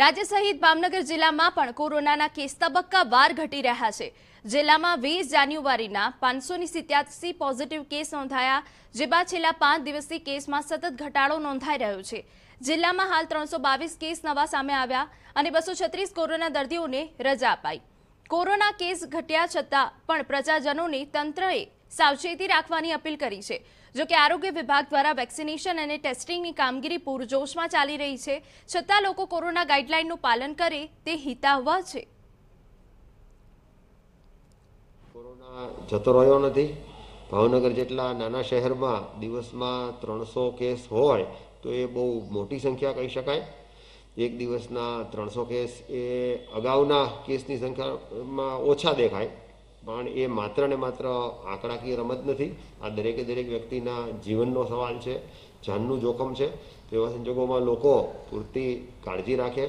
રાજ્ય સહિત ભાવનગર જિલ્લામાં પણ કોરોનાના કેસ તબક્કા વાર ઘટી રહ્યા છે જિલ્લામાં વીસ જાન્યુઆરીના પાંચસોની સિત્યાસી પોઝિટિવ કેસ નોંધાયા જે બાદ છેલ્લા પાંચ દિવસથી કેસમાં સતત ઘટાડો નોંધાઈ રહ્યો છે જિલ્લામાં હાલ ત્રણસો બાવીસ કેસ નવા સામે આવ્યા અને બસો છત્રીસ કોરોના દર્દીઓને રજા અપાઈ કોરોના કેસ ઘટ્યા છતાં પણ પ્રજાજનોને તંત્રએ સાવચેતી રાખવાની અપીલ કરી છે જો કે આરોગ્ય વિભાગ દ્વારા વેક્સિનેશન અને ટેસ્ટિંગની કામગીરી પૂરજોશમાં ચાલી રહી છે છતાં લોકો કોરોના ગાઈડલાઇનનું પાલન કરે તે હિતાવવા છે કોરોના જતો રહ્યો નથી ભાવનગર જેટલા નાના શહેરમાં દિવસમાં ત્રણસો કેસ હોય તો એ બહુ મોટી સંખ્યા કહી શકાય એક દિવસના ત્રણસો કેસ એ અગાઉના કેસની સંખ્યામાં ઓછા દેખાય પણ એ માત્ર ને માત્ર આંકડાકીય રમત નથી આ દરેકે દરેક વ્યક્તિના જીવનનો સવાલ છે જાનનું જોખમ છે તેવા સંજોગોમાં લોકો પૂરતી કાળજી રાખે